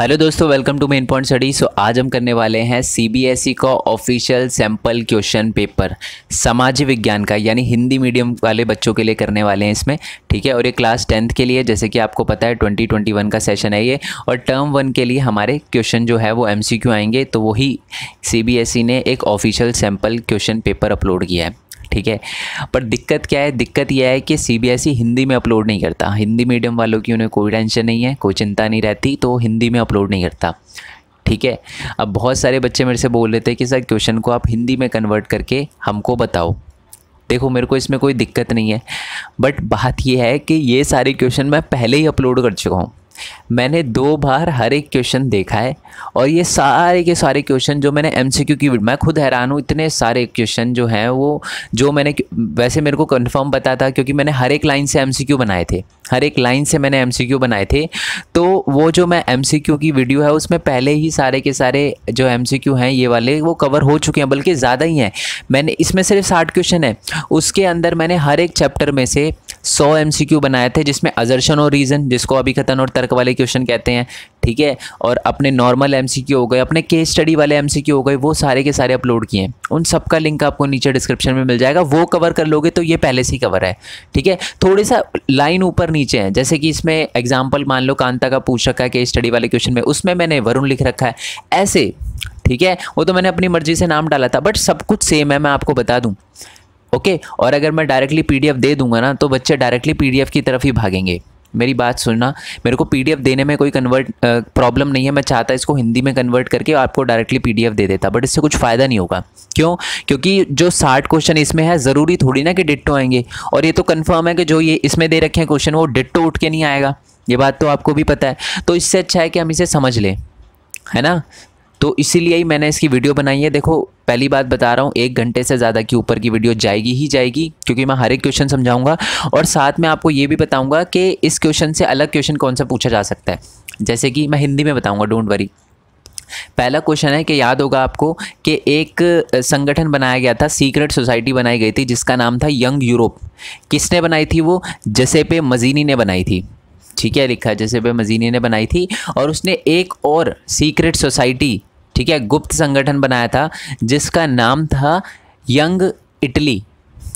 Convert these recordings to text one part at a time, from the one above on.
Hello दोस्तों welcome to main point study so आज हम करने वाले हैं सीबीएसई e का ऑफिशियल सैम्पल क्वेश्चन पेपर समाज विज्ञान का यानी हिंदी मीडियम वाले बच्चों के लिए करने वाले हैं इसमें ठीक है और ये क्लास टेंथ के लिए जैसे कि आपको पता है 2021 का सेशन है ये और टर्म वन के लिए हमारे क्वेश्चन जो है वो एम आएंगे तो वही सी e ने एक official sample question paper upload किया है ठीक है पर दिक्कत क्या है दिक्कत यह है कि सीबीएसई हिंदी में अपलोड नहीं करता हिंदी मीडियम वालों की उन्हें कोई टेंशन नहीं है कोई चिंता नहीं रहती तो हिंदी में अपलोड नहीं करता ठीक है अब बहुत सारे बच्चे मेरे से बोल रहे थे कि सर क्वेश्चन को आप हिंदी में कन्वर्ट करके हमको बताओ देखो मेरे को इसमें कोई दिक्कत नहीं है बट बात यह है कि ये सारे क्वेश्चन मैं पहले ही अपलोड कर चुका हूँ मैंने दो बार हर एक क्वेश्चन देखा है और ये सारे के सारे क्वेश्चन जो मैंने एम सी क्यू की मैं खुद हैरान हूँ इतने सारे क्वेश्चन जो हैं वो जो मैंने वैसे मेरे को कन्फर्म पता था क्योंकि मैंने हर एक लाइन से एम सी क्यू बनाए थे हर एक लाइन से मैंने एम सी क्यू बनाए थे तो वो जो मैं एम सी क्यू की वीडियो है उसमें पहले ही सारे के सारे जो एम सी क्यू हैं ये वाले वो कवर हो चुके हैं बल्कि ज़्यादा ही हैं मैंने इसमें सिर्फ साठ क्वेश्चन है उसके अंदर मैंने हर एक चैप्टर में से सौ एम बनाए थे जिसमें अजर्शन और रीज़न जिसको अभी कथन और तर्क वाले क्वेश्चन कहते हैं ठीक है और अपने नॉर्मल एम हो गए अपने केस स्टडी वाले एम हो गए वो सारे के सारे अपलोड किए हैं उन सब का लिंक आपको नीचे डिस्क्रिप्शन में मिल जाएगा वो कवर कर लोगे तो ये पहले से ही कवर है ठीक है थोड़े सा लाइन ऊपर नीचे है जैसे कि इसमें एग्जाम्पल मान लो कांता का पूछ रखा है केस स्टडी वाले क्वेश्चन में उसमें मैंने वरुण लिख रखा है ऐसे ठीक है वो तो मैंने अपनी मर्जी से नाम डाला था बट सब कुछ सेम है मैं आपको बता दूँ ओके और अगर मैं डायरेक्टली पी दे दूंगा ना तो बच्चे डायरेक्टली पी की तरफ ही भागेंगे मेरी बात सुनना मेरे को पी देने में कोई कन्वर्ट प्रॉब्लम नहीं है मैं चाहता इसको हिंदी में कन्वर्ट करके आपको डायरेक्टली पी दे देता बट इससे कुछ फ़ायदा नहीं होगा क्यों क्योंकि जो साठ क्वेश्चन इसमें है ज़रूरी थोड़ी ना कि डिट्टो आएंगे और ये तो कन्फर्म है कि जो ये इसमें दे रखे हैं क्वेश्चन वो डिट्टो उठ के नहीं आएगा ये बात तो आपको भी पता है तो इससे अच्छा है कि हम इसे समझ लें है ना तो इसीलिए ही मैंने इसकी वीडियो बनाई है देखो पहली बात बता रहा हूँ एक घंटे से ज़्यादा की ऊपर की वीडियो जाएगी ही जाएगी क्योंकि मैं हर एक क्वेश्चन समझाऊंगा और साथ में आपको ये भी बताऊंगा कि इस क्वेश्चन से अलग क्वेश्चन कौन सा पूछा जा सकता है जैसे कि मैं हिंदी में बताऊँगा डोंट वरी पहला क्वेश्चन है कि याद होगा आपको कि एक संगठन बनाया गया था सीक्रेट सोसाइटी बनाई गई थी जिसका नाम था यंग यूरोप किसने बनाई थी वो जसेपे मजीनी ने बनाई थी ठीक है लिखा जैसे पे मजीनी ने बनाई थी और उसने एक और सीक्रेट सोसाइटी ठीक है गुप्त संगठन बनाया था जिसका नाम था यंग इटली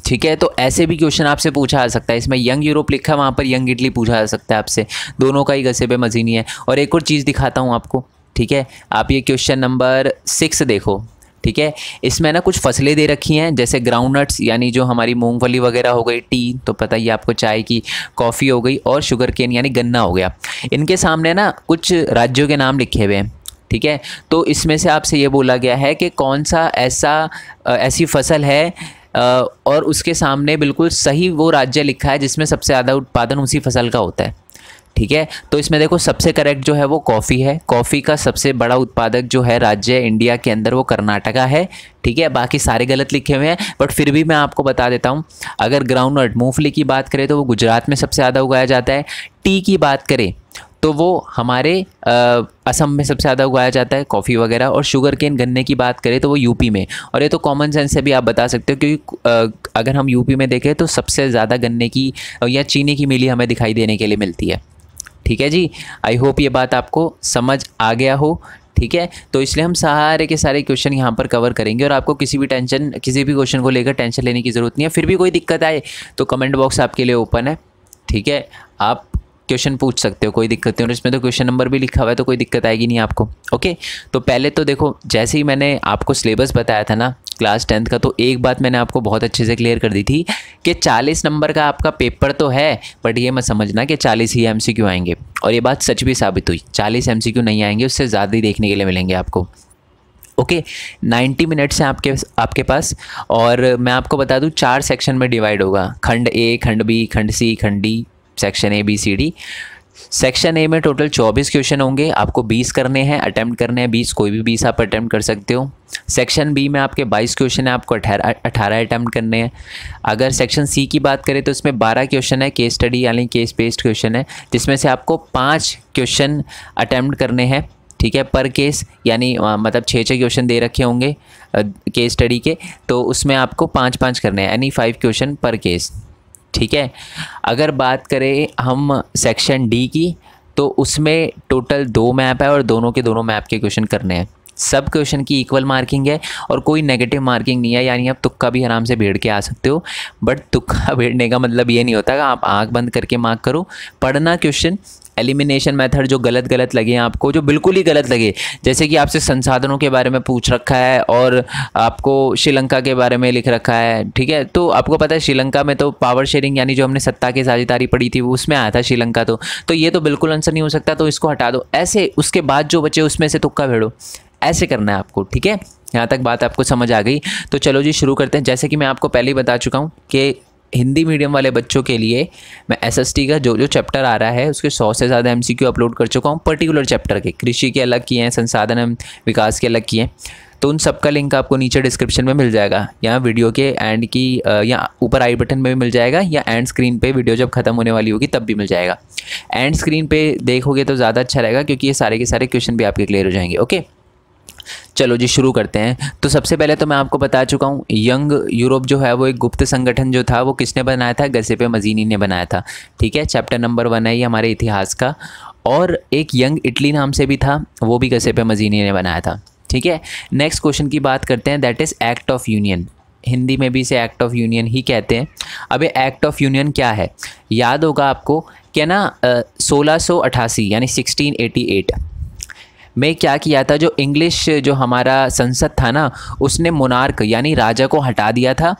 ठीक है तो ऐसे भी क्वेश्चन आपसे पूछा जा सकता है इसमें यंग यूरोप लिखा है वहाँ पर यंग इटली पूछा जा सकता है आपसे दोनों का ही गसे पे मजीनी है और एक और चीज़ दिखाता हूँ आपको ठीक है आप ये क्वेश्चन नंबर सिक्स देखो ठीक है इसमें ना कुछ फसलें दे रखी हैं जैसे ग्राउंड नट्स यानी जो हमारी मूंगफली वगैरह हो गई टी तो पता ही आपको चाय की कॉफ़ी हो गई और शुगर केन यानी गन्ना हो गया इनके सामने ना कुछ राज्यों के नाम लिखे हुए हैं ठीक है तो इसमें से आपसे ये बोला गया है कि कौन सा ऐसा ऐसी फसल है और उसके सामने बिल्कुल सही वो राज्य लिखा है जिसमें सबसे ज़्यादा उत्पादन उसी फसल का होता है ठीक है तो इसमें देखो सबसे करेक्ट जो है वो कॉफ़ी है कॉफ़ी का सबसे बड़ा उत्पादक जो है राज्य इंडिया के अंदर वो कर्नाटका है ठीक है बाकी सारे गलत लिखे हुए हैं बट फिर भी मैं आपको बता देता हूँ अगर ग्राउंड नट मूंगफली की बात करें तो वो गुजरात में सबसे ज़्यादा उगाया जाता है टी की बात करें तो वो हमारे असम में सबसे ज़्यादा उगाया जाता है कॉफ़ी वगैरह और शुगर केन गन्ने की बात करें तो वो यूपी में और ये तो कॉमन सेंस से भी आप बता सकते हो क्योंकि अगर हम यूपी में देखें तो सबसे ज़्यादा गन्ने की या चीनी की मिली हमें दिखाई देने के लिए मिलती है ठीक है जी आई होप ये बात आपको समझ आ गया हो ठीक है तो इसलिए हम सारे के सारे क्वेश्चन यहाँ पर कवर करेंगे और आपको किसी भी टेंशन किसी भी क्वेश्चन को लेकर टेंशन लेने की ज़रूरत नहीं है फिर भी कोई दिक्कत आए तो कमेंट बॉक्स आपके लिए ओपन है ठीक है आप क्वेश्चन पूछ सकते हो कोई दिक्कत नहीं और इसमें तो क्वेश्चन नंबर भी लिखा हुआ है तो कोई दिक्कत आएगी नहीं आपको ओके तो पहले तो देखो जैसे ही मैंने आपको सिलेबस बताया था ना क्लास टेंथ का तो एक बात मैंने आपको बहुत अच्छे से क्लियर कर दी थी कि 40 नंबर का आपका पेपर तो है बट ये मत समझना कि 40 ही एम आएंगे और ये बात सच भी साबित हुई 40 एम नहीं आएंगे उससे ज़्यादा ही देखने के लिए मिलेंगे आपको ओके नाइन्टी मिनट्स हैं आपके आपके पास और मैं आपको बता दूँ चार सेक्शन में डिवाइड होगा खंड ए खंड बी खंड सी खंड D section A B C D section A में टोटल 24 क्वेश्चन होंगे आपको 20 करने हैं अटैम्प्ट करने हैं 20 कोई भी 20 आप अटैम्प्ट कर सकते हो सेक्शन बी में आपके 22 क्वेश्चन हैं आपको 18 18 अटैम्प्ट करने हैं अगर सेक्शन सी की बात करें तो इसमें 12 क्वेश्चन है केस स्टडी यानी केस बेस्ड क्वेश्चन है जिसमें से आपको पाँच क्वेश्चन अटैम्प्ट करने हैं ठीक है पर केस यानी मतलब छः छः क्वेश्चन दे रखे होंगे केस स्टडी के तो उसमें आपको पाँच पाँच करने हैं यानी फाइव क्वेश्चन पर केस ठीक है अगर बात करें हम सेक्शन डी की तो उसमें टोटल दो मैप है और दोनों के दोनों मैप के क्वेश्चन करने हैं सब क्वेश्चन की इक्वल मार्किंग है और कोई नेगेटिव मार्किंग नहीं है यानी आप तुक्का भी आराम से भेड़ के आ सकते हो बट तुक्का भेड़ने का मतलब ये नहीं होता कि आप आंख बंद करके मार्क करो पढ़ना क्वेश्चन एलिमिनेशन मेथड जो गलत गलत लगे आपको जो बिल्कुल ही गलत लगे जैसे कि आपसे संसाधनों के बारे में पूछ रखा है और आपको श्रीलंका के बारे में लिख रखा है ठीक है तो आपको पता है श्रीलंका में तो पावर शेयरिंग यानी जो हमने सत्ता की साझेदारी पढ़ी थी उसमें आया था श्रीलंका तो तो ये तो बिल्कुल आंसर नहीं हो सकता तो इसको हटा दो ऐसे उसके बाद जो बचे उसमें से तुक्का भेड़ो ऐसे करना है आपको ठीक है यहाँ तक बात आपको समझ आ गई तो चलो जी शुरू करते हैं जैसे कि मैं आपको पहले ही बता चुका हूँ कि हिंदी मीडियम वाले बच्चों के लिए मैं एस का जो जो चैप्टर आ रहा है उसके सौ से ज़्यादा एम अपलोड कर चुका हूँ पर्टिकुलर चैप्टर के कृषि के अलग किए हैं संसाधन विकास के अलग किए हैं तो उन सब का लिंक आपको नीचे डिस्क्रिप्शन में मिल जाएगा या वीडियो के एंड की या ऊपर आई बटन में भी मिल जाएगा या एंड स्क्रीन पे वीडियो जब खत्म होने वाली होगी तब भी मिल जाएगा एंड स्क्रीन पे देखोगे तो ज़्यादा अच्छा रहेगा क्योंकि ये सारे के सारे क्वेश्चन भी आपके क्लियर हो जाएंगे ओके चलो जी शुरू करते हैं तो सबसे पहले तो मैं आपको बता चुका हूँ यंग यूरोप जो है वो एक गुप्त संगठन जो था वो किसने बनाया था गसेपे मजीनी ने बनाया था ठीक है चैप्टर नंबर वन है ये हमारे इतिहास का और एक यंग इटली नाम से भी था वो भी गसेपे मजीनी ने बनाया था ठीक है नेक्स्ट क्वेश्चन की बात करते हैं that is act of union Hindi में भी इसे एक्ट ऑफ यूनियन ही कहते हैं अब ये एक्ट ऑफ यूनियन क्या है याद होगा आपको क्या ना सोलह यानी सिक्सटीन મેં ક્યાં કિયા થા જો ઇંગ્લિશ જો હમારા સંસદ થા ના ઉસને મોનાર્ક યાની રાજા કો હટા દિયા થા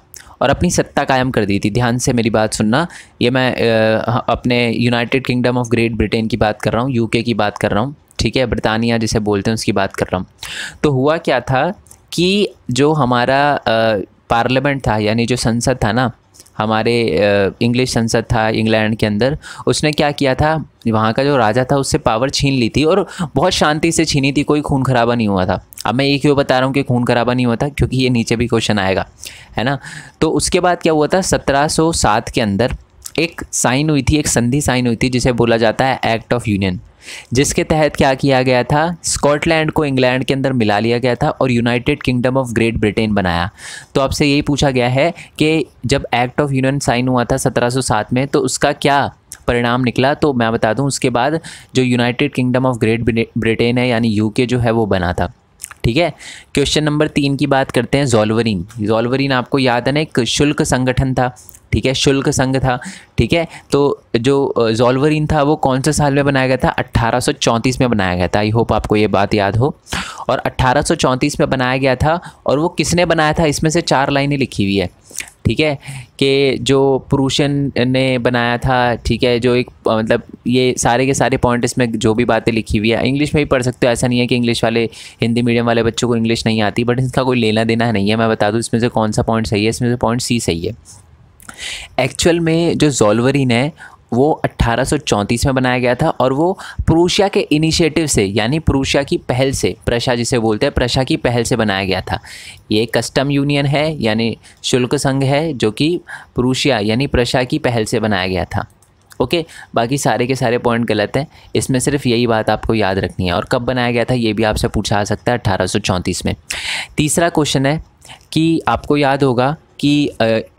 ઓર apni સત્તા કાયમ કર દી થી ધ્યાન સે મેરી બાત સુન્ના યે મેં અપને United Kingdom of Great Britain કી બાત કર રહા હું યુકે કી બાત કર રહા હું ઠીક હે બ્રિટાનિયા ਜਿਸે બોલતે હે ਉਸકી બાત કર રહા હું તો હુઆ ક્યાં થા કી જો હમારા પાર્લામેન્ટ થા યાની જો સંસદ થા ના हमारे इंग्लिश संसद था इंग्लैंड के अंदर उसने क्या किया था वहाँ का जो राजा था उससे पावर छीन ली थी और बहुत शांति से छीनी थी कोई खून खराबा नहीं हुआ था अब मैं ये क्यों बता रहा हूँ कि खून खराबा नहीं हुआ था क्योंकि ये नीचे भी क्वेश्चन आएगा है ना तो उसके बाद क्या हुआ था सत्रह के अंदर एक साइन हुई थी एक संधि साइन हुई थी जिसे बोला जाता है एक्ट ऑफ यूनियन जिसके तहत क्या किया गया था स्कॉटलैंड को इंग्लैंड के अंदर मिला लिया गया था और United Kingdom of Great Britain बनाया तो आपसे यही पूछा गया है कि जब एक्ट ऑफ यूनियन साइन हुआ था 1707 में तो उसका क्या परिणाम निकला तो मैं बता दूं उसके बाद जो United Kingdom of Great Britain है यानी यूके जो है वो बना था ठीक है क्वेश्चन नंबर तीन की बात करते हैं जॉल्वरीन जॉल्वरीन आपको याद है ना एक शुल्क संगठन था ठीक है शुल्क संघ था ठीक है तो जो जॉलवरिन था वो कौन से साल में बनाया गया था 1834 में बनाया गया था आई होप आपको ये बात याद हो और 1834 में बनाया गया था और वो किसने बनाया था इसमें से चार लाइनें लिखी हुई है ठीक है कि जो पुरुषन ने बनाया था ठीक है जो एक मतलब ये सारे के सारे पॉइंट इसमें जो भी बातें लिखी हुई है इंग्लिश में भी पढ़ सकते हो ऐसा नहीं है कि इंग्लिश वाले हिंदी मीडियम वाले बच्चों को इंग्लिश नहीं आती बट इसका कोई लेना देना नहीं है मैं बता दूँ इसमें से कौन सा पॉइंट सही है इसमें से पॉइंट सी सही है एक्चुअल में जो जोलवरिन है वो 1834 में बनाया गया था और वो प्रूशिया के इनिशिएटिव से यानी प्रूशिया की पहल से प्रशा जिसे बोलते हैं प्रशा की पहल से बनाया गया था ये कस्टम यूनियन है यानी शुल्क संघ है जो कि प्रूशिया यानी प्रशा की पहल से बनाया गया था ओके बाकी सारे के सारे पॉइंट गलत हैं इसमें सिर्फ यही बात आपको याद रखनी है और कब बनाया गया था ये भी आपसे पूछा जा सकता है अट्ठारह में तीसरा क्वेश्चन है कि आपको याद होगा कि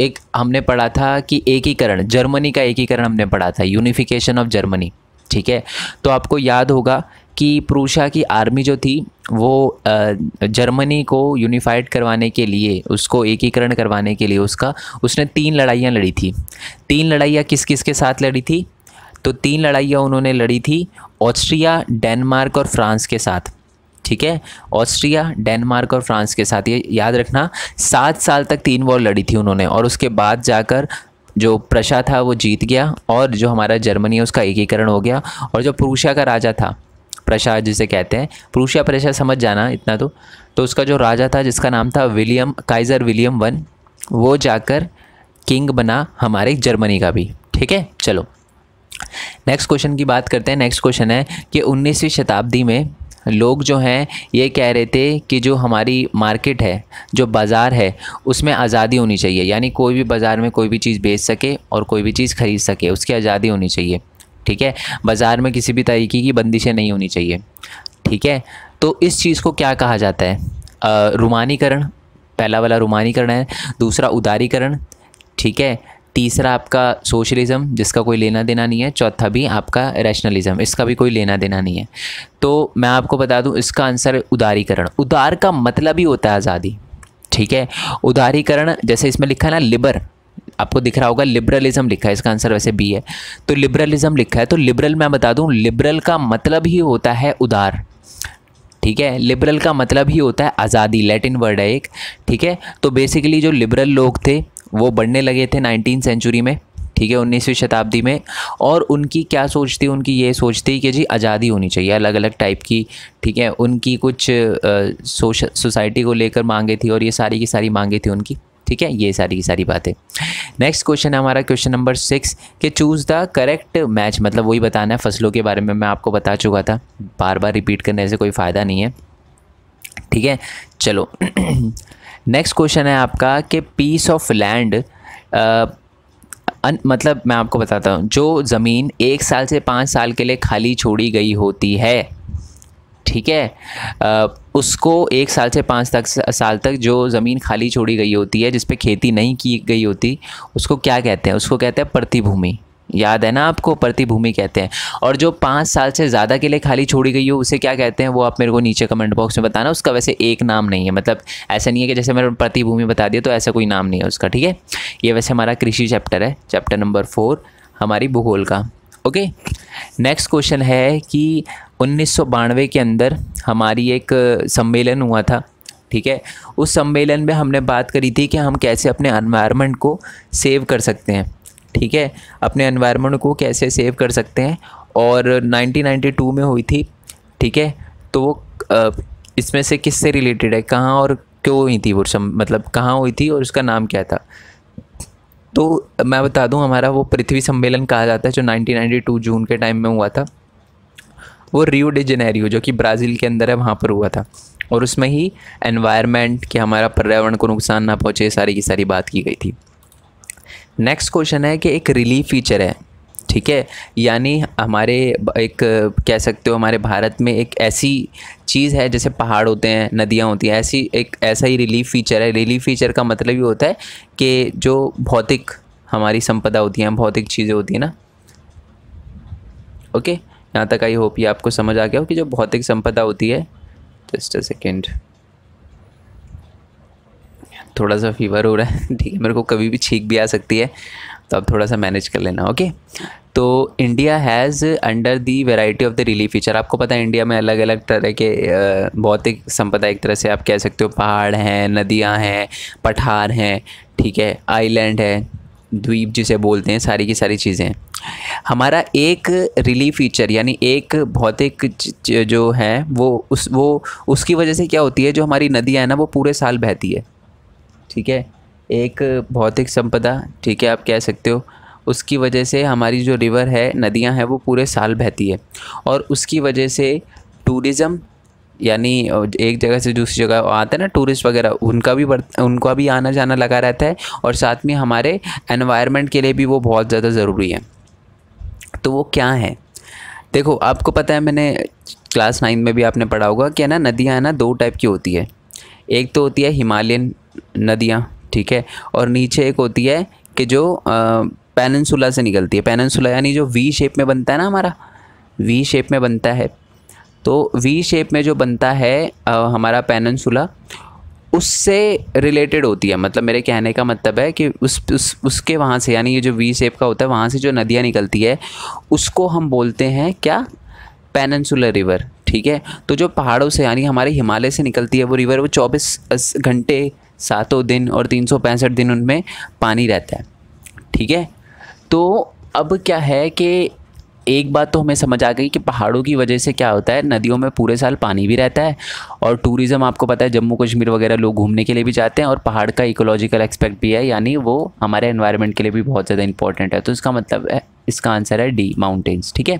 एक हमने पढ़ा था कि एकीकरण जर्मनी का एकीकरण हमने पढ़ा था यूनिफिकेशन ऑफ जर्मनी ठीक है तो आपको याद होगा कि प्रूशा की आर्मी जो थी वो जर्मनी को यूनिफाइड करवाने के लिए उसको एकीकरण करवाने के लिए उसका उसने तीन लड़ाइयाँ लड़ी थी तीन लड़ाइयाँ किस किस के साथ लड़ी थी तो तीन लड़ाइयाँ उन्होंने लड़ी थी ऑस्ट्रिया डेनमार्क और फ्रांस के साथ ठीक है ऑस्ट्रिया डेनमार्क और फ्रांस के साथ ये याद रखना सात साल तक तीन वॉर लड़ी थी उन्होंने और उसके बाद जाकर जो प्रशा था वो जीत गया और जो हमारा जर्मनी है उसका एकीकरण हो गया और जो प्रूशिया का राजा था प्रशा जिसे कहते हैं प्रूशिया प्रशा समझ जाना इतना तो तो उसका जो राजा था जिसका नाम था विलियम काइज़र विलियम वन वो जाकर किंग बना हमारे जर्मनी का भी ठीक है चलो नेक्स्ट क्वेश्चन की बात करते हैं नेक्स्ट क्वेश्चन है कि 19वीं शताब्दी में लोग जो हैं ये कह रहे थे कि जो हमारी मार्केट है जो बाज़ार है उसमें आज़ादी होनी चाहिए यानी कोई भी बाज़ार में कोई भी चीज़ बेच सके और कोई भी चीज़ ख़रीद सके उसकी आज़ादी होनी चाहिए ठीक है बाज़ार में किसी भी तरीके की बंदिशें नहीं होनी चाहिए ठीक है तो इस चीज़ को क्या कहा जाता है रुमानीकरण पहला वाला रुमानीकरण है दूसरा उदारीकरण ठीक है तीसरा आपका सोशलिज़म जिसका कोई लेना देना नहीं है चौथा भी आपका रैशनलिज़म इसका भी कोई लेना देना नहीं है तो मैं आपको बता दूं इसका आंसर उदारीकरण उदार का मतलब ही होता है आज़ादी ठीक है उदारीकरण जैसे इसमें लिखा है ना लिबर आपको दिख रहा होगा लिबरलिज्म लिखा है इसका आंसर वैसे बी है तो लिबरलिज्म लिखा है तो लिबरल मैं बता दूँ लिबरल का मतलब ही होता है उदार ठीक है लिबरल का मतलब ही होता है आज़ादी लैटिन वर्ड है एक ठीक है तो बेसिकली जो लिबरल लोग थे वो बढ़ने लगे थे नाइनटीन सेंचुरी में ठीक है उन्नीसवीं शताब्दी में और उनकी क्या सोच थी उनकी ये सोच थी कि जी आज़ादी होनी चाहिए अलग अलग टाइप की ठीक है उनकी कुछ सोश सोसाइटी को लेकर मांगे थी और ये सारी की सारी मांगे थी उनकी ठीक है ये सारी की सारी बातें नेक्स्ट क्वेश्चन है हमारा क्वेश्चन नंबर सिक्स कि चूज़ द करेक्ट मैच मतलब वही बताना है फसलों के बारे में मैं आपको बता चुका था बार बार रिपीट करने से कोई फ़ायदा नहीं है ठीक है चलो नेक्स्ट क्वेश्चन है आपका कि पीस ऑफ लैंड मतलब मैं आपको बताता हूँ जो ज़मीन एक साल से पाँच साल के लिए खाली छोड़ी गई होती है ठीक है आ, उसको एक साल से पाँच तक साल तक जो ज़मीन खाली छोड़ी गई होती है जिस पर खेती नहीं की गई होती उसको क्या कहते हैं उसको कहते हैं प्रतिभूमि याद है ना आपको प्रतिभूमि कहते हैं और जो पाँच साल से ज़्यादा के लिए खाली छोड़ी गई हो उसे क्या कहते हैं वो आप मेरे को नीचे कमेंट बॉक्स में बताना उसका वैसे एक नाम नहीं है मतलब ऐसा नहीं है कि जैसे मैंने प्रतिभूमि बता दिया तो ऐसा कोई नाम नहीं है उसका ठीक है ये वैसे हमारा कृषि चैप्टर है चैप्टर नंबर फोर हमारी भूगोल का ओके नेक्स्ट क्वेश्चन है कि उन्नीस के अंदर हमारी एक सम्मेलन हुआ था ठीक है उस सम्मेलन में हमने बात करी थी कि हम कैसे अपने एनवायरनमेंट को सेव कर सकते हैं ठीक है अपने एनवायरनमेंट को कैसे सेव कर सकते हैं और 1992 में हुई थी ठीक है तो वो इसमें से किससे रिलेटेड है कहाँ और क्यों हुई थी वो मतलब कहाँ हुई थी और उसका नाम क्या था तो मैं बता दूं हमारा वो पृथ्वी सम्मेलन कहा जाता है जो 1992 जून के टाइम में हुआ था वो रियो डे जेनेरियो जो कि ब्राज़ील के अंदर है वहाँ पर हुआ था और उसमें ही एनवायरनमेंट कि हमारा पर्यावरण को नुकसान ना पहुँचे सारी की सारी बात की गई थी नेक्स्ट क्वेश्चन है कि एक रिलीफ फीचर है ठीक है यानी हमारे एक कह सकते हो हमारे भारत में एक ऐसी चीज़ है जैसे पहाड़ होते हैं नदियाँ होती हैं ऐसी एक ऐसा ही रिलीफ फीचर है रिलीफ फीचर का मतलब ये होता है कि जो भौतिक हमारी संपदा होती हैं भौतिक चीज़ें होती हैं ना ओके यहाँ तक आई होप ये आपको समझ आ गया हो कि जो भौतिक संपदा होती है जस्ट अ सेकेंड थोड़ा सा फीवर हो रहा है ठीक है मेरे को कभी भी छींक भी आ सकती है तो आप थोड़ा सा मैनेज कर लेना ओके तो India has under the variety of the relief feature आपको पता है इंडिया में अलग अलग तरह के भौतिक संपदा एक तरह से आप कह सकते हो पहाड़ हैं नदियाँ हैं पठार हैं ठीक है आइलैंड है द्वीप जिसे बोलते हैं सारी की सारी चीज़ें हमारा एक रिलीफ फीचर यानी एक भौतिक जो है वो उस वो उसकी वजह से क्या होती है जो हमारी नदियाँ हैं ना वो पूरे साल बहती है ठीक है एक भौतिक संपदा ठीक है आप कह सकते हो उसकी वजह से हमारी जो रिवर है नदियां हैं वो पूरे साल बहती है और उसकी वजह से टूरिज़म यानी एक जगह से दूसरी जगह आते हैं ना टूरिस्ट वगैरह उनका भी उनका भी आना जाना लगा रहता है और साथ में हमारे एनवायरनमेंट के लिए भी वो बहुत ज़्यादा ज़रूरी है तो वो क्या है देखो आपको पता है मैंने क्लास नाइन में भी आपने पढ़ा होगा कि है ना नदियाँ है ना दो टाइप की होती है एक तो होती है हिमालयन नदियाँ ठीक है और नीचे एक होती है कि जो पेनसुला से निकलती है पेनसुला यानी जो वी शेप में बनता है ना हमारा वी शेप में बनता है तो वी शेप में जो बनता है आ, हमारा पेनसुला उससे रिलेटेड होती है मतलब मेरे कहने का मतलब है कि उस, उस उसके वहाँ से यानी ये जो वी शेप का होता है वहाँ से जो नदियाँ निकलती है उसको हम बोलते हैं क्या पेनसुलर रिवर ठीक है तो जो पहाड़ों से यानी हमारे हिमालय से निकलती है वो रिवर वो चौबीस घंटे सातों दिन और तीन सौ पैंसठ दिन उनमें पानी रहता है ठीक है तो अब क्या है कि एक बात तो हमें समझ आ गई कि पहाड़ों की वजह से क्या होता है नदियों में पूरे साल पानी भी रहता है और टूरिज़्म आपको पता है जम्मू कश्मीर वगैरह लोग घूमने के लिए भी जाते हैं और पहाड़ का इकोलॉजिकल एक्सपेक्ट भी है यानी वो हमारे एनवायरनमेंट के लिए भी बहुत ज़्यादा इंपॉर्टेंट है तो इसका मतलब है इसका आंसर है डी माउंटेन्स ठीक है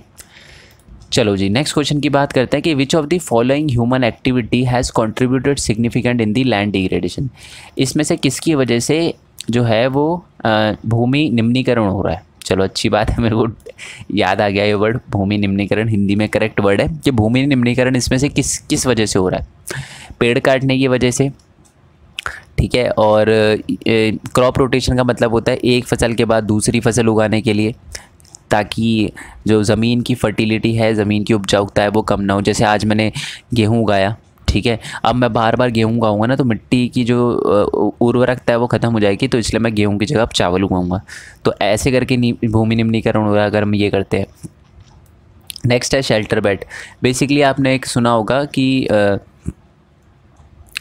चलो जी नेक्स्ट क्वेश्चन की बात करते हैं कि which of the following human activity has contributed significant in the land degradation इसमें से किसकी वजह से जो है वो भूमि निम्नीकरण हो रहा है चलो अच्छी बात है मेरे को याद आ गया ये वर्ड भूमि निम्नीकरण हिंदी में करेक्ट वर्ड है कि भूमि निम्नीकरण इसमें से किस किस वजह से हो रहा है पेड़ काटने की वजह से ठीक है और क्रॉप रोटेशन का मतलब होता है एक फसल के बाद दूसरी फसल उगाने के लिए ताकि जो ज़मीन की फर्टिलिटी है ज़मीन की उपजाऊता है वो कम ना हो जैसे आज मैंने गेहूँ उगाया ठीक है अब मैं बार बार गेहूँ उगाऊंगा ना तो मिट्टी की जो उर्वरकता है वो ख़त्म हो जाएगी तो इसलिए मैं गेहूँ की जगह अब चावल उगाऊंगा तो ऐसे करके भूमि निम्नीकरण हो रहा अगर हम ये करते हैं नेक्स्ट है शेल्टर बेड बेसिकली आपने एक सुना होगा कि आ,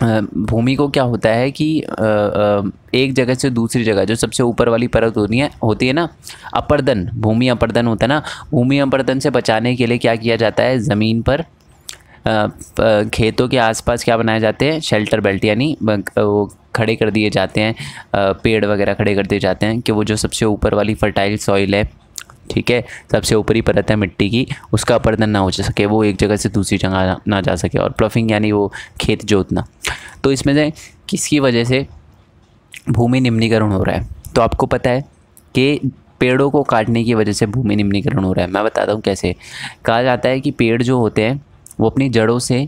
भूमि को क्या होता है कि एक जगह से दूसरी जगह जो सबसे ऊपर वाली परत होती है होती है ना अपर्दन भूमि अपर्दन होता है ना भूमि अपर्दन से बचाने के लिए क्या किया जाता है ज़मीन पर खेतों के आसपास क्या बनाए जाते हैं शेल्टर बेल्ट यानी वो खड़े कर दिए जाते हैं पेड़ वगैरह खड़े कर दिए जाते हैं कि वो जो सबसे ऊपर वाली फर्टाइल सॉइल है ठीक है सबसे ऊपरी परत है मिट्टी की उसका अपर्दन ना हो जा सके वो एक जगह से दूसरी जगह ना जा सके और प्लफिंग यानी वो खेत जोतना तो इसमें से किसकी वजह से भूमि निम्नीकरण हो रहा है तो आपको पता है कि पेड़ों को काटने की वजह से भूमि निम्नीकरण हो रहा है मैं बताता हूँ कैसे कहा जाता है कि पेड़ जो होते हैं वो अपनी जड़ों से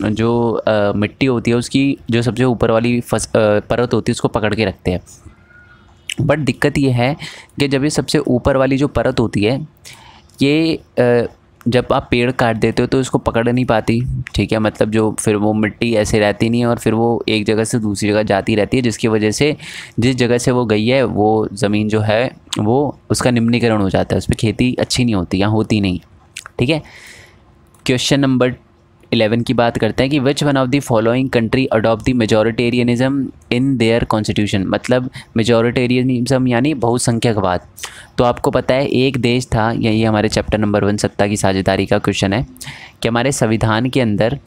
जो आ, मिट्टी होती है उसकी जो सबसे ऊपर वाली फस, आ, परत होती है उसको पकड़ के रखते हैं बट दिक्कत ये है कि जब ये सबसे ऊपर वाली जो परत होती है ये जब आप पेड़ काट देते हो तो इसको पकड़ नहीं पाती ठीक है मतलब जो फिर वो मिट्टी ऐसे रहती नहीं है और फिर वो एक जगह से दूसरी जगह जाती रहती है जिसकी वजह से जिस जगह से वो गई है वो ज़मीन जो है वो उसका निम्नीकरण हो जाता है उस पर खेती अच्छी नहीं होती या होती नहीं ठीक है क्वेश्चन नंबर इलेवन की बात करते हैं कि which one of the following country adopt the majoritarianism in their constitution मतलब मेजोरिटेरियनिज्म यानी बहुसंख्यकवाद तो आपको पता है एक देश था यही हमारे चैप्टर नंबर वन सत्ता की साझेदारी का क्वेश्चन है कि हमारे संविधान के अंदर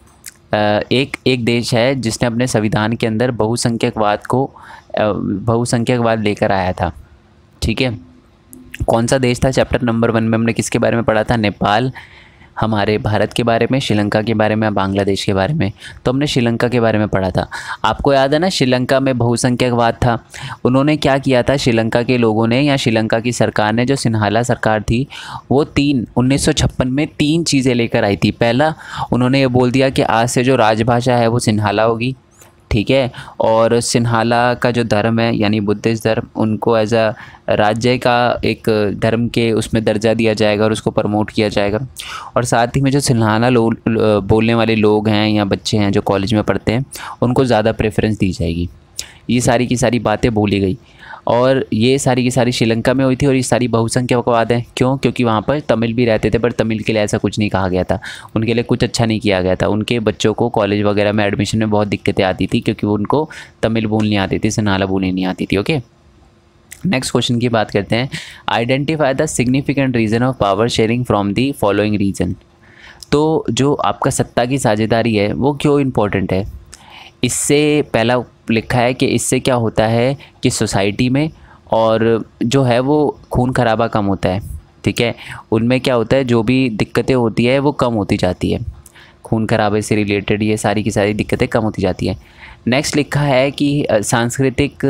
एक एक देश है जिसने अपने संविधान के अंदर बहुसंख्यकवाद को बहुसंख्यकवाद लेकर आया था ठीक है कौन सा देश था चैप्टर नंबर वन में हमने किसके बारे में पढ़ा था नेपाल हमारे भारत के बारे में श्रीलंका के बारे में बांग्लादेश के बारे में तो हमने श्रीलंका के बारे में पढ़ा था आपको याद है ना श्रीलंका में बहुसंख्यकवाद था उन्होंने क्या किया था श्रीलंका के लोगों ने या श्रीलंका की सरकार ने जो सिन्हाला सरकार थी वो तीन उन्नीस में तीन चीज़ें लेकर आई थी पहला उन्होंने ये बोल दिया कि आज से जो राजभाषा है वो सिन्हाला होगी ठीक है और सिन्हाला का जो धर्म है यानी बुद्धिस्ट धर्म उनको एज अ राज्य का एक धर्म के उसमें दर्जा दिया जाएगा और उसको प्रमोट किया जाएगा और साथ ही में जो सिन्हाला लोग बोलने वाले लोग हैं या बच्चे हैं जो कॉलेज में पढ़ते हैं उनको ज़्यादा प्रेफरेंस दी जाएगी ये सारी की सारी बातें बोली गई और ये सारी की सारी श्रीलंका में हुई थी और ये सारी बहुसंख्यकवाद हैं क्यों क्योंकि वहाँ पर तमिल भी रहते थे पर तमिल के लिए ऐसा कुछ नहीं कहा गया था उनके लिए कुछ अच्छा नहीं किया गया था उनके बच्चों को कॉलेज वगैरह में एडमिशन में बहुत दिक्कतें आती थी क्योंकि उनको तमिल बोलनी आती थी सनाला बोलनी नहीं आती थी ओके नेक्स्ट क्वेश्चन की बात करते हैं identify the significant reason of power sharing from the following region तो जो आपका सत्ता की साझेदारी है वो क्यों इम्पोर्टेंट है इससे पहला लिखा है कि इससे क्या होता है कि सोसाइटी में और जो है वो खून खराबा कम होता है ठीक है उनमें क्या होता है जो भी दिक्कतें होती है वो कम होती जाती है खून खराबे से रिलेटेड ये सारी की सारी दिक्कतें कम होती जाती है नेक्स्ट लिखा है कि सांस्कृतिक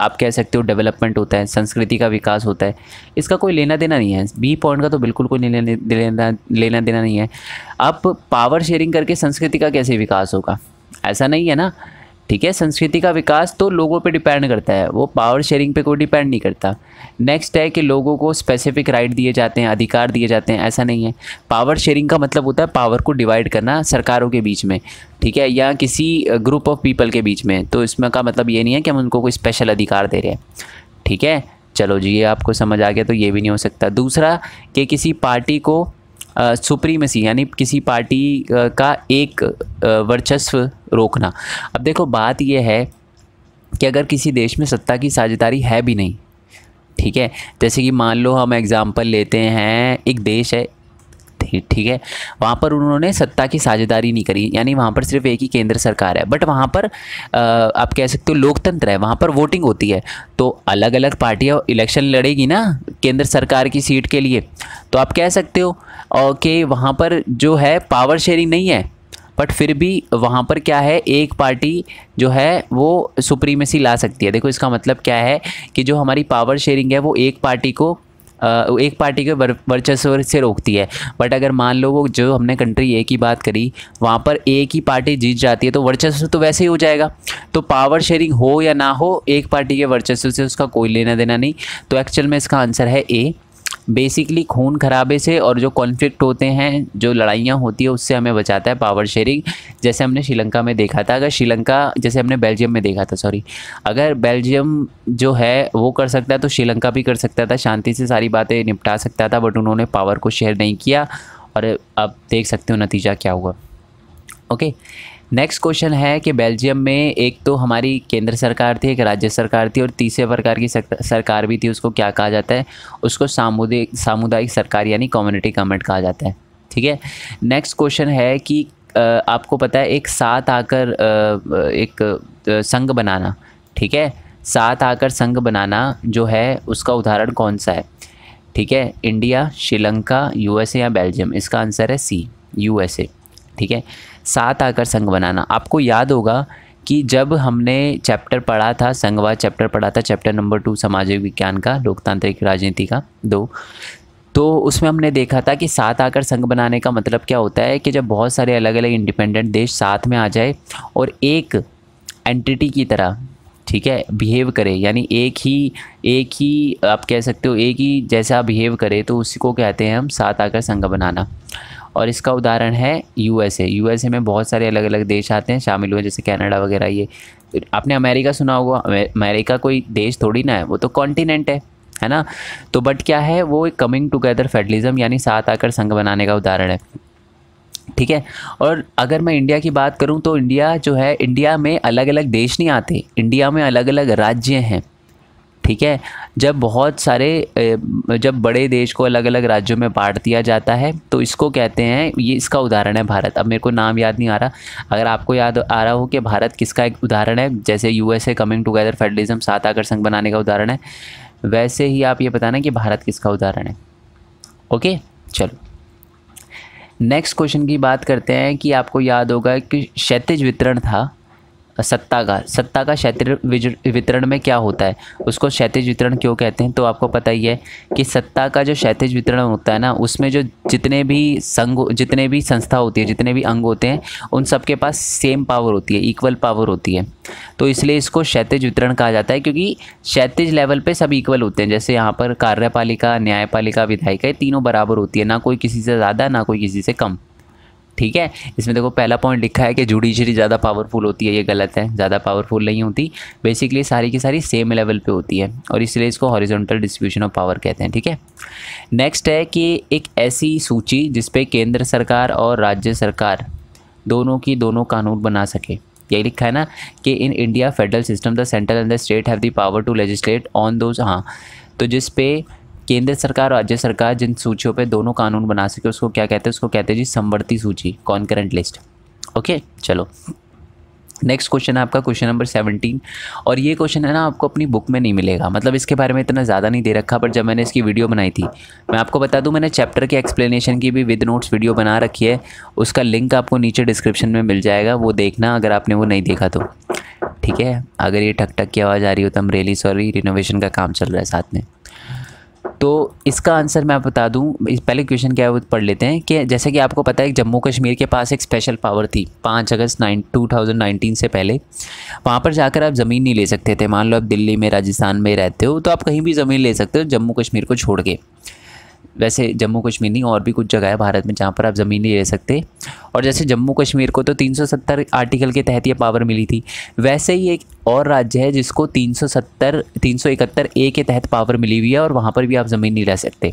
आप कह सकते हो डेवलपमेंट होता है संस्कृति का विकास होता है इसका कोई लेना देना नहीं है बी पॉइंट का तो बिल्कुल कोई लेना लेना लेना देना नहीं है अब पावर शेयरिंग करके संस्कृति का कैसे विकास होगा ऐसा नहीं है ना ठीक है संस्कृति का विकास तो लोगों पे डिपेंड करता है वो पावर शेयरिंग पे कोई डिपेंड नहीं करता नेक्स्ट है कि लोगों को स्पेसिफिक राइट दिए जाते हैं अधिकार दिए जाते हैं ऐसा नहीं है पावर शेयरिंग का मतलब होता है पावर को डिवाइड करना सरकारों के बीच में ठीक है या किसी ग्रुप ऑफ पीपल के बीच में तो इसमें का मतलब ये नहीं है कि हम उनको कोई स्पेशल अधिकार दे रहे हैं ठीक है चलो जी ये आपको समझ आ गया तो ये भी नहीं हो सकता दूसरा कि किसी पार्टी को सुप्रीमेसी यानी किसी पार्टी का एक वर्चस्व रोकना अब देखो बात यह है कि अगर किसी देश में सत्ता की साझेदारी है भी नहीं ठीक है जैसे कि मान लो हम एग्ज़ाम्पल लेते हैं एक देश है थी ठीक है वहाँ पर उन्होंने सत्ता की साझेदारी नहीं करी यानी वहाँ पर सिर्फ एक ही केंद्र सरकार है बट वहाँ पर आप कह सकते हो लोकतंत्र है वहाँ पर वोटिंग होती है तो अलग अलग पार्टियाँ इलेक्शन लड़ेगी ना केंद्र सरकार की सीट के लिए तो आप कह सकते हो कि वहाँ पर जो है पावर शेयरिंग नहीं है बट फिर भी वहाँ पर क्या है एक पार्टी जो है वो सुप्रीमेसी ला सकती है देखो इसका मतलब क्या है कि जो हमारी पावर शेयरिंग है वो एक पार्टी को एक पार्टी के वर्चस्व से रोकती है बट अगर मान लो वो जो हमने कंट्री ए की बात करी वहाँ पर ए की पार्टी जीत जाती है तो वर्चस्व तो वैसे ही हो जाएगा तो पावर शेयरिंग हो या ना हो एक पार्टी के वर्चस्व से उसका कोई लेना देना नहीं तो एक्चुअल में इसका आंसर है ए बेसिकली खून खराबे से और जो कॉन्फ्लिक्ट होते हैं जो लड़ाइयाँ होती है उससे हमें बचाता है पावर शेयरिंग जैसे हमने श्रीलंका में देखा था अगर श्रीलंका जैसे हमने बेल्जियम में देखा था सॉरी अगर बेल्जियम जो है वो कर सकता है तो श्रीलंका भी कर सकता था शांति से सारी बातें निपटा सकता था बट उन्होंने पावर को शेयर नहीं किया और अब देख सकते हो नतीजा क्या हुआ ओके okay? नेक्स्ट क्वेश्चन है कि बेल्जियम में एक तो हमारी केंद्र सरकार थी एक राज्य सरकार थी और तीसरे प्रकार की सरकार भी थी उसको क्या कहा जाता है उसको सामुदायिक सामुदायिक सरकार यानी कम्युनिटी गवर्नमेंट कहा जाता है ठीक है नेक्स्ट क्वेश्चन है कि आपको पता है एक साथ आकर एक संघ बनाना ठीक है साथ आकर संघ बनाना जो है उसका उदाहरण कौन सा है ठीक है इंडिया श्रीलंका यूएसए या बेल्जियम इसका आंसर है सी यूएसए ठीक है साथ आकर संघ बनाना आपको याद होगा कि जब हमने चैप्टर पढ़ा था संघवाद चैप्टर पढ़ा था चैप्टर नंबर टू सामाजिक विज्ञान का लोकतांत्रिक राजनीति का दो तो उसमें हमने देखा था कि साथ आकर संघ बनाने का मतलब क्या होता है कि जब बहुत सारे अलग अलग इंडिपेंडेंट देश साथ में आ जाए और एक एंटिटी की तरह ठीक है बिहेव करे यानी एक ही एक ही आप कह सकते हो एक ही जैसा बिहेव करे तो उसी को कहते हैं हम साथ आकर संघ बनाना और इसका उदाहरण है यूएसए यूएसए में बहुत सारे अलग अलग देश आते हैं शामिल हुए जैसे कनाडा वगैरह ये आपने अमेरिका सुना होगा अमेरिका कोई देश थोड़ी ना है वो तो कॉन्टिनेंट है है ना तो बट क्या है वो एक कमिंग टुगेदर फेडरलिज्म यानी साथ आकर संघ बनाने का उदाहरण है ठीक है और अगर मैं इंडिया की बात करूं तो इंडिया जो है इंडिया में अलग अलग देश नहीं आते इंडिया में अलग अलग राज्य हैं ठीक है जब बहुत सारे जब बड़े देश को अलग अलग राज्यों में बांट दिया जाता है तो इसको कहते हैं ये इसका उदाहरण है भारत अब मेरे को नाम याद नहीं आ रहा अगर आपको याद आ रहा हो कि भारत किसका एक उदाहरण है जैसे यूएसए कमिंग टुगेदर फेडरलिज्म सात आकर संघ बनाने का उदाहरण है वैसे ही आप ये बताना कि भारत किसका उदाहरण है ओके चलो नेक्स्ट क्वेश्चन की बात करते हैं कि आपको याद होगा कि क्षैतिज वितरण था सत्ता का सत्ता का क्षेत्र वितरण में क्या होता है उसको क्षैतिज वितरण क्यों कहते हैं तो आपको पता ही है कि सत्ता का जो क्षैतिज वितरण होता है ना उसमें जो जितने भी संघ जितने भी संस्था होती है जितने भी अंग होते हैं उन सबके पास सेम पावर होती है इक्वल पावर होती है तो इसलिए इसको क्षैतिज वितरण कहा जाता है क्योंकि क्षैतिज लेवल पर सब इक्वल होते हैं जैसे यहाँ पर कार्यपालिका न्यायपालिका विधायिका ये तीनों बराबर होती है ना कोई किसी से ज़्यादा ना कोई किसी से कम ठीक है इसमें देखो पहला पॉइंट लिखा है कि जुडिशरी ज़्यादा पावरफुल होती है ये गलत है ज़्यादा पावरफुल नहीं होती बेसिकली सारी की सारी सेम लेवल पे होती है और इसलिए इसको हॉरिजॉन्टल डिस्ट्रीब्यूशन ऑफ पावर कहते हैं ठीक है नेक्स्ट है कि एक ऐसी सूची जिसपे केंद्र सरकार और राज्य सरकार दोनों की दोनों कानून बना सके यही लिखा है ना कि in India federal system the central and the state have the power to legislate on those हाँ तो जिसपे केंद्र सरकार और राज्य सरकार जिन सूचियों पे दोनों कानून बना सके उसको क्या कहते हैं उसको कहते हैं जी संवर्ती सूची कॉन्करेंट लिस्ट ओके चलो नेक्स्ट क्वेश्चन है आपका क्वेश्चन नंबर सेवनटीन और ये क्वेश्चन है ना आपको अपनी बुक में नहीं मिलेगा मतलब इसके बारे में इतना ज़्यादा नहीं दे रखा पर जब मैंने इसकी वीडियो बनाई थी मैं आपको बता दूं मैंने चैप्टर के एक्सप्लेनेशन की भी विद नोट्स वीडियो बना रखी है उसका लिंक आपको नीचे डिस्क्रिप्शन में मिल जाएगा वो देखना अगर आपने वो नहीं देखा तो ठीक है अगर ये ठक ठक की आवाज़ आ रही हो तो हम रेली सॉरी रिनोवेशन का काम चल रहा है साथ में तो इसका आंसर मैं बता दूँ इस पहले क्वेश्चन क्या है वो पढ़ लेते हैं कि जैसे कि आपको पता है जम्मू कश्मीर के पास एक स्पेशल पावर थी पाँच अगस्त नाइन टू थाउजेंड नाइनटीन से पहले वहाँ पर जाकर आप ज़मीन नहीं ले सकते थे मान लो आप दिल्ली में राजस्थान में रहते हो तो आप कहीं भी ज़मीन ले सकते हो जम्मू कश्मीर को छोड़ के वैसे जम्मू कश्मीर नहीं और भी कुछ जगह है भारत में जहाँ पर आप ज़मीन नहीं ले सकते और जैसे जम्मू कश्मीर को तो 370 आर्टिकल के तहत ये पावर मिली थी वैसे ही एक और राज्य है जिसको 370 371 ए के तहत पावर मिली हुई है और वहाँ पर भी आप ज़मीन नहीं ले सकते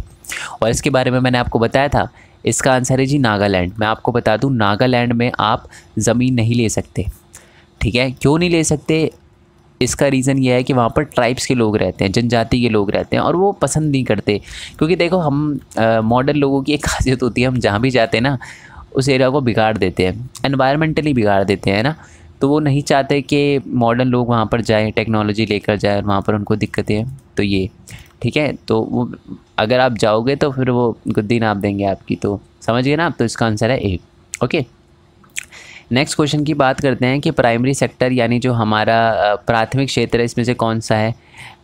और इसके बारे में मैंने आपको बताया था इसका आंसर है जी नागालैंड मैं आपको बता दूँ नागालैंड में आप ज़मीन नहीं ले सकते ठीक है क्यों नहीं ले सकते इसका रीज़न ये है कि वहाँ पर ट्राइब्स के लोग रहते हैं जनजाति के लोग रहते हैं और वो पसंद नहीं करते क्योंकि देखो हम मॉडर्न लोगों की एक खासियत होती है हम जहाँ भी जाते हैं ना उस एरिया को बिगाड़ देते हैं एनवायरमेंटली बिगाड़ देते हैं ना तो वो नहीं चाहते कि मॉडर्न लोग वहाँ पर जाएँ टेक्नोलॉजी लेकर जाए और वहाँ पर उनको दिक्कतें हैं तो ये ठीक है तो वो अगर आप जाओगे तो फिर वो गुद्दी नाप देंगे आपकी तो समझ गए ना आप तो इसका आंसर है ए ओके नेक्स्ट क्वेश्चन की बात करते हैं कि प्राइमरी सेक्टर यानी जो हमारा प्राथमिक क्षेत्र है इसमें से कौन सा है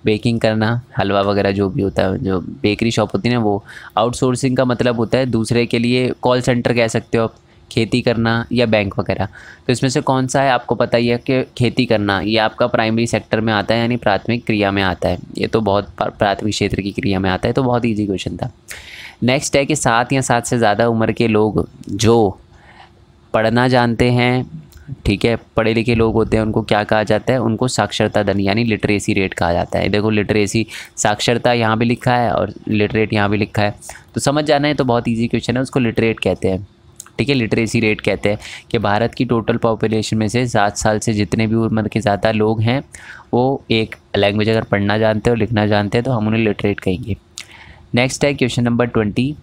बेकिंग करना हलवा वगैरह जो भी होता है जो बेकरी शॉप होती है ना वो आउटसोर्सिंग का मतलब होता है दूसरे के लिए कॉल सेंटर कह सकते हो आप खेती करना या बैंक वगैरह तो इसमें से कौन सा है आपको पता ही है कि खेती करना ये आपका प्राइमरी सेक्टर में आता है यानी प्राथमिक क्रिया में आता है ये तो बहुत प्राथमिक क्षेत्र की क्रिया में आता है तो बहुत ईजी क्वेश्चन था नेक्स्ट है कि सात या सात से ज़्यादा उम्र के लोग जो पढ़ना जानते हैं ठीक है पढ़े लिखे लोग होते हैं उनको क्या कहा जाता है उनको साक्षरता दन यानी लिटरेसी रेट कहा जाता है देखो लिटरेसी साक्षरता यहाँ भी लिखा है और लिटरेट यहाँ भी लिखा है तो समझ जाना है तो बहुत ईजी क्वेश्चन है उसको लिटरेट कहते हैं ठीक है लिटरेसी रेट कहते हैं कि भारत की टोटल पॉपुलेशन में से सात साल से जितने भी उम्र के ज़्यादा लोग हैं वो एक लैंग्वेज अगर पढ़ना जानते हैं और लिखना जानते हैं तो हम उन्हें लिटरेट कहेंगे नेक्स्ट है क्वेश्चन नंबर ट्वेंटी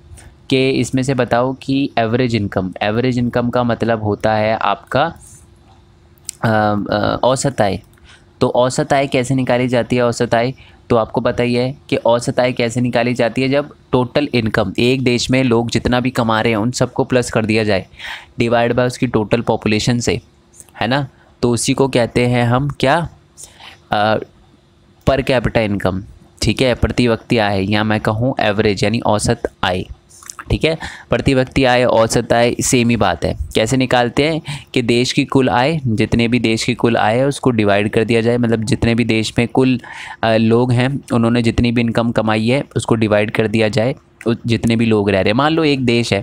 कि इसमें से बताओ कि एवरेज इनकम एवरेज इनकम का मतलब होता है आपका औसत आय तो औसत आय कैसे निकाली जाती है औसत आय तो आपको बताइए कि औसत आय कैसे निकाली जाती है जब टोटल इनकम एक देश में लोग जितना भी कमा रहे हैं उन सबको प्लस कर दिया जाए डिवाइड बाय उसकी टोटल पॉपुलेशन से है ना तो उसी को कहते हैं हम क्या आ, पर कैपिटा इनकम ठीक है प्रति व्यक्ति आय या मैं कहूँ एवरेज यानी औसत आय ठीक है प्रति व्यक्ति आय औसत आय सेम ही बात है कैसे निकालते हैं कि देश की कुल आय जितने भी देश की कुल आय है उसको डिवाइड कर दिया जाए मतलब जितने भी देश में कुल लोग हैं उन्होंने जितनी भी इनकम कमाई है उसको डिवाइड कर दिया जाए जितने भी लोग रह रहे हैं मान लो एक देश है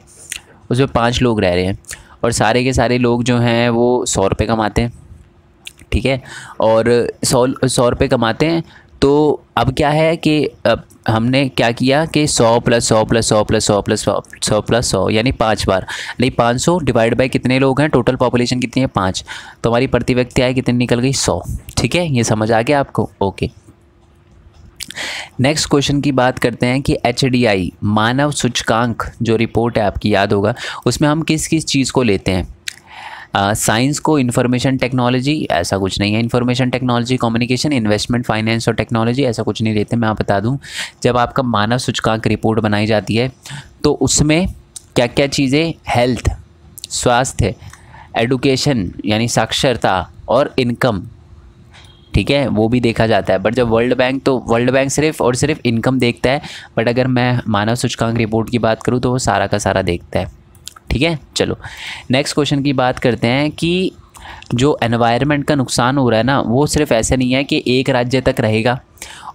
उसमें पाँच लोग रह रहे हैं और सारे के सारे लोग जो हैं वो सौ रुपये कमाते हैं ठीक है और सौ सौ रुपये कमाते हैं तो अब क्या है कि अब हमने क्या किया कि 100 plus 100 plus 100 plus 100 plus 100 plus 100 यानी पाँच बार नहीं 500 डिवाइड बाय कितने लोग हैं टोटल पॉपुलेशन कितनी है पाँच तो हमारी प्रति व्यक्ति आय कितनी निकल गई 100 ठीक है ये समझ आ गया आपको ओके नेक्स्ट क्वेश्चन की बात करते हैं कि एच मानव सूचकांक जो रिपोर्ट है आपकी याद होगा उसमें हम किस किस चीज़ को लेते हैं साइंस uh, को इन्फॉर्मेशन टेक्नोलॉजी ऐसा कुछ नहीं है information technology communication investment finance और टेक्नोलॉजी ऐसा कुछ नहीं देते मैं आप बता दूँ जब आपका मानव सूचकांक रिपोर्ट बनाई जाती है तो उसमें क्या क्या चीज़ें हेल्थ स्वास्थ्य एडुकेशन यानी साक्षरता और इनकम ठीक है वो भी देखा जाता है बट जब वर्ल्ड बैंक तो वर्ल्ड बैंक सिर्फ और सिर्फ इनकम देखता है बट अगर मैं मानव सूचकांक रिपोर्ट की बात करूँ तो वो सारा का सारा देखता है ठीक है चलो नेक्स्ट क्वेश्चन की बात करते हैं कि जो एनवायरनमेंट का नुकसान हो रहा है ना वो सिर्फ ऐसे नहीं है कि एक राज्य तक रहेगा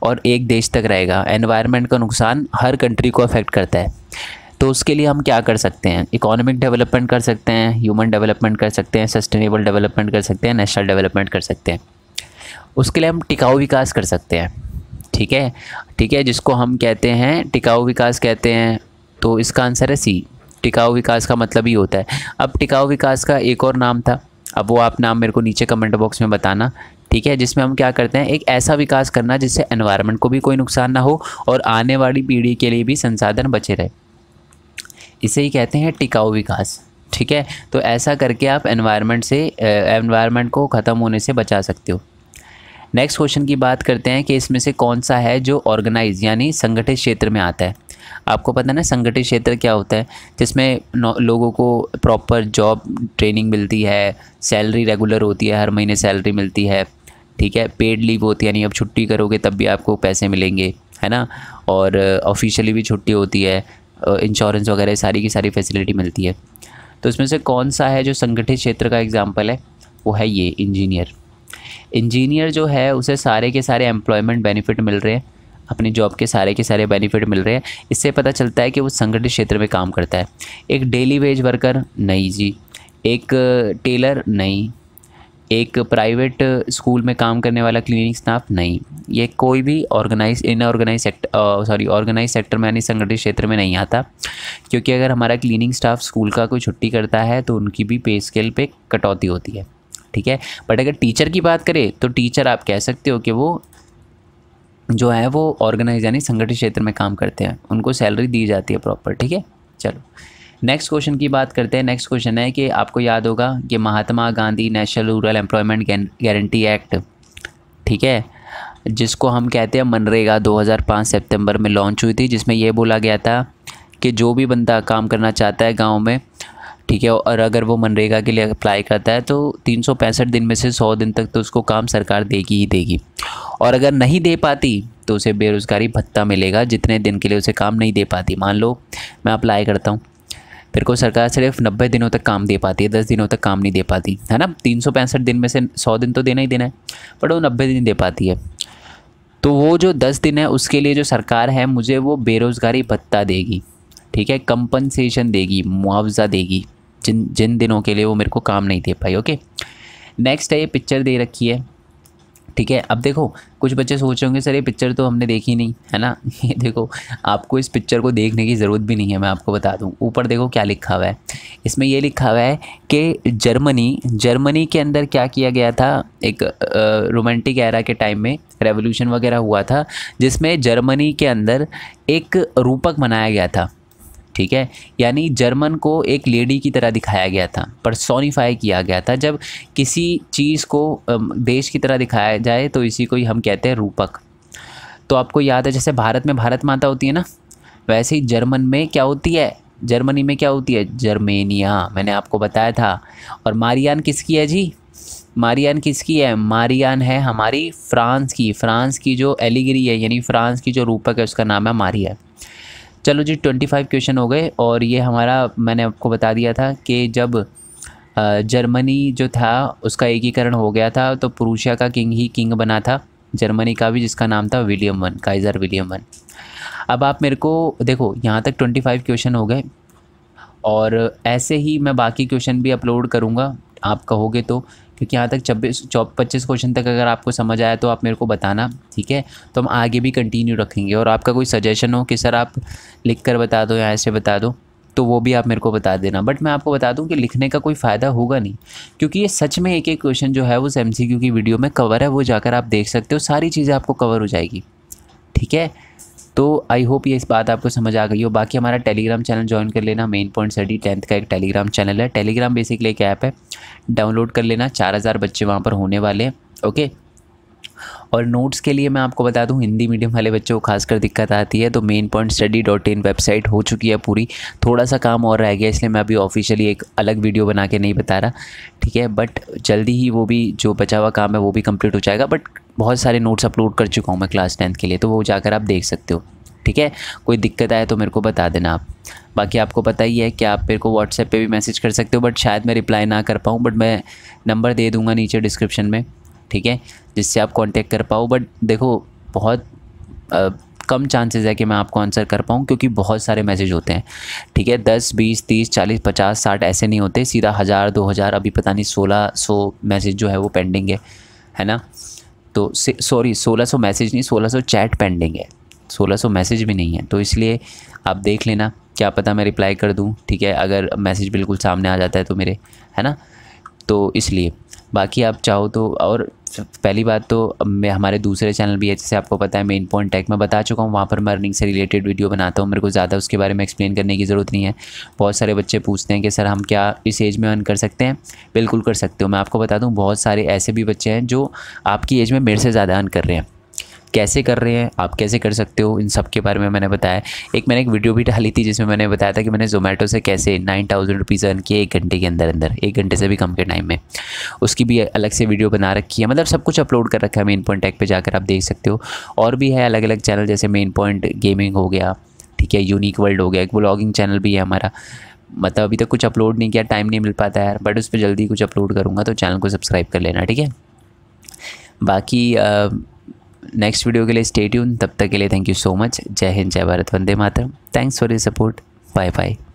और एक देश तक रहेगा एनवायरनमेंट का नुकसान हर कंट्री को अफेक्ट करता है तो उसके लिए हम क्या कर सकते हैं इकोनॉमिक डेवलपमेंट कर सकते हैं ह्यूमन डेवलपमेंट कर सकते हैं सस्टेनेबल डेवलपमेंट कर सकते हैं नेशनल डेवलपमेंट कर सकते हैं उसके लिए हम टिकाऊ विकास कर सकते हैं ठीक है ठीक है जिसको हम कहते हैं टिकाऊ विकास कहते हैं तो इसका आंसर है सी टिकाऊ विकास का मतलब ही होता है अब टिकाऊ विकास का एक और नाम था अब वो आप नाम मेरे को नीचे कमेंट बॉक्स में बताना ठीक है जिसमें हम क्या करते हैं एक ऐसा विकास करना जिससे एनवायरनमेंट को भी कोई नुकसान ना हो और आने वाली पीढ़ी के लिए भी संसाधन बचे रहे इसे ही कहते हैं टिकाऊ विकास ठीक है तो ऐसा करके आप एनवायरनमेंट से एनवायरनमेंट को ख़त्म होने से बचा सकते हो नेक्स्ट क्वेश्चन की बात करते हैं कि इसमें से कौन सा है जो ऑर्गेनाइज यानी संगठित क्षेत्र में आता है आपको पता ना संगठित क्षेत्र क्या होता है जिसमें लोगों को प्रॉपर जॉब ट्रेनिंग मिलती है सैलरी रेगुलर होती है हर महीने सैलरी मिलती है ठीक है पेड लीव होती है यानी अब छुट्टी करोगे तब भी आपको पैसे मिलेंगे है ना और ऑफिशियली भी छुट्टी होती है इंश्योरेंस वगैरह सारी की सारी फैसिलिटी मिलती है तो इसमें से कौन सा है जो संगठित क्षेत्र का एग्ज़ाम्पल है वो है ये इंजीनियर इंजीनियर जो है उसे सारे के सारे एम्प्लॉयमेंट बेनिफिट मिल रहे हैं अपनी जॉब के सारे के सारे बेनिफिट मिल रहे हैं इससे पता चलता है कि वो संगठित क्षेत्र में काम करता है एक डेली वेज वर्कर नहीं जी एक टेलर नहीं एक प्राइवेट स्कूल में काम करने वाला क्लिनिक स्टाफ नहीं ये कोई भी organise inorganise sector sorry organise sector में यानी संगठित क्षेत्र में नहीं आता क्योंकि अगर हमारा क्लीनिंग स्टाफ स्कूल का कोई छुट्टी करता है तो उनकी भी पे स्केल पे कटौती होती है ठीक है बट अगर टीचर की बात करें तो टीचर आप कह सकते हो कि वो जो है वो ऑर्गेनाइज यानी संगठित क्षेत्र में काम करते हैं उनको सैलरी दी जाती है प्रॉपर ठीक है चलो नेक्स्ट क्वेश्चन की बात करते हैं नेक्स्ट क्वेश्चन है कि आपको याद होगा कि Mahatma Gandhi national rural employment guarantee act ठीक है जिसको हम कहते हैं मनरेगा 2005 सितंबर में लॉन्च हुई थी जिसमें यह बोला गया था कि जो भी बंदा काम करना चाहता है गाँव में ठीक है और अगर वो मनरेगा के लिए अप्लाई करता है तो तीन दिन में से सौ दिन तक तो उसको काम सरकार देगी ही देगी और अगर नहीं दे पाती तो उसे बेरोज़गारी भत्ता मिलेगा जितने दिन के लिए उसे काम नहीं दे पाती मान लो मैं अप्लाई करता हूँ फिर को सरकार सिर्फ नब्बे दिनों तक काम दे पाती है दस दिनों तक काम नहीं दे पाती है ना तीन सौ पैंसठ दिन में से सौ दिन तो देना ही देना है बट वो नब्बे दिन दे पाती है तो वो जो दस दिन है उसके लिए जो सरकार है मुझे वो बेरोज़गारी भत्ता देगी ठीक है कंपनसेशन देगी मुआवजा देगी जिन जिन दिनों के लिए वो मेरे को काम नहीं दे पाई ओके नेक्स्ट है ये पिक्चर दे रखी है ठीक है अब देखो कुछ बच्चे सोच रहे होंगे सर ये पिक्चर तो हमने देखी नहीं है ना ये देखो आपको इस पिक्चर को देखने की ज़रूरत भी नहीं है मैं आपको बता दूं ऊपर देखो क्या लिखा हुआ है इसमें ये लिखा हुआ है कि जर्मनी जर्मनी के अंदर क्या किया गया था एक रोमांटिक एरा के टाइम में रेवोल्यूशन वगैरह हुआ था जिसमें जर्मनी के अंदर एक रूपक बनाया गया था ठीक है यानी जर्मन को एक लेडी की तरह दिखाया गया था परसोनीफाई किया गया था जब किसी चीज़ को देश की तरह दिखाया जाए तो इसी को ही हम कहते हैं रूपक तो आपको याद है जैसे भारत में भारत माता होती है ना वैसे ही जर्मन में क्या होती है जर्मनी में क्या होती है जर्मेनिया मैंने आपको बताया था और मारियान किसकी है जी मारियान किसकी है मारियान है हमारी फ्रांस की फ्रांस की जो एलिगिरी है यानी फ्रांस की जो रूपक है उसका नाम है मारियान चलो जी ट्वेंटी फाइव क्वेश्चन हो गए और ये हमारा मैंने आपको बता दिया था कि जब जर्मनी जो था उसका एकीकरण हो गया था तो पुरुषिया का किंग ही किंग बना था जर्मनी का भी जिसका नाम था William one Kaiser William one अब आप मेरे को देखो यहाँ तक ट्वेंटी फाइव क्वेश्चन हो गए और ऐसे ही मैं बाकी क्वेश्चन भी अपलोड करूँगा आप कहोगे तो क्योंकि यहाँ तक छब्बीस चौ पच्चीस क्वेश्चन तक अगर आपको समझ आया तो आप मेरे को बताना ठीक है तो हम आगे भी कंटिन्यू रखेंगे और आपका कोई सजेशन हो कि सर आप लिख कर बता दो या ऐसे बता दो तो वो भी आप मेरे को बता देना बट मैं आपको बता दूं कि लिखने का कोई फ़ायदा होगा नहीं क्योंकि ये सच में एक एक क्वेश्चन जो है वो एम की वीडियो में कवर है वो जाकर आप देख सकते हो सारी चीज़ें आपको कवर हो जाएगी ठीक है तो आई होप ये इस बात आपको समझ आ गई हो बाकी हमारा टेलीग्राम चैनल ज्वाइन कर लेना मेन पॉइंट स्टडी टेंथ का एक टेलीग्राम चैनल है टेलीग्राम बेसिकली एक ऐप है डाउनलोड कर लेना चार हज़ार बच्चे वहाँ पर होने वाले हैं ओके और नोट्स के लिए मैं आपको बता दूँ हिंदी मीडियम वाले बच्चों को खासकर दिक्कत आती है तो main point study dot in website हो चुकी है पूरी थोड़ा सा काम और रह गया इसलिए मैं अभी ऑफिशियली एक अलग वीडियो बना के नहीं बता रहा ठीक है बट जल्दी ही वो भी जो बचा हुआ काम है वो भी कम्प्लीट हो जाएगा बट बहुत सारे नोट्स अपलोड कर चुका हूँ मैं क्लास टेंथ के लिए तो वो जाकर आप देख सकते हो ठीक है कोई दिक्कत आए तो मेरे को बता देना आप बाकी आपको पता ही है कि आप मेरे को व्हाट्सएप पे भी मैसेज कर सकते हो बट शायद मैं रिप्लाई ना कर पाऊँ बट मैं नंबर दे दूँगा नीचे डिस्क्रिप्शन में ठीक है जिससे आप कांटेक्ट कर पाओ बट देखो बहुत आ, कम चांसेस है कि मैं आपको आंसर कर पाऊँ क्योंकि बहुत सारे मैसेज होते हैं ठीक है दस बीस तीस चालीस पचास साठ ऐसे नहीं होते सीधा हज़ार दो हज़ार अभी पता नहीं सोलह सौ मैसेज जो है वो पेंडिंग है है ना तो सॉरी सोलह सौ मैसेज नहीं सोलह सौ चैट पेंडिंग है सोलह सौ मैसेज भी नहीं है तो इसलिए आप देख लेना क्या पता मैं रिप्लाई कर दूँ ठीक है अगर मैसेज बिल्कुल सामने आ जाता है तो मेरे है ना तो इसलिए बाकी आप चाहो तो और पहली बात तो मैं हमारे दूसरे चैनल भी है जैसे आपको पता है मेन पॉइंट टेक मैं बता चुका हूँ वहाँ पर मैं अर्निंग से रिलेटेड वीडियो बनाता हूँ मेरे को ज़्यादा उसके बारे में एक्सप्लेन करने की ज़रूरत नहीं है बहुत सारे बच्चे पूछते हैं कि सर हम क्या इस एज में अर्न कर सकते हैं बिल्कुल कर सकते हो मैं आपको बता दूँ बहुत सारे ऐसे भी बच्चे हैं जो आपकी एज में मेरे से ज़्यादा अर्न कर रहे हैं कैसे कर रहे हैं आप कैसे कर सकते हो इन सब के बारे में मैंने बताया एक मैंने एक वीडियो भी डाली थी जिसमें मैंने बताया था कि मैंने जोमेटो से कैसे नाइन थाउजेंड रुपीज़ अर्न किए एक घंटे के अंदर अंदर एक घंटे से भी कम के टाइम में उसकी भी अलग से वीडियो बना रखी है मतलब सब कुछ अपलोड कर रखा है मेन पॉइंट टैग पर जाकर आप देख सकते हो और भी है अलग अलग चैनल जैसे मेन पॉइंट गेमिंग हो गया ठीक है यूनिक वर्ल्ड हो गया एक ब्लॉगिंग चैनल भी है हमारा मतलब अभी तक तो कुछ अपलोड नहीं किया टाइम नहीं मिल पाता है बट उस पर जल्दी कुछ अपलोड करूँगा तो चैनल को सब्सक्राइब कर लेना ठीक है बाकी आ, नेक्स्ट वीडियो के लिए स्टेट्यून तब तक के लिए थैंक यू सो मच जय हिंद जय भारत वंदे मातरम thanks for your support bye bye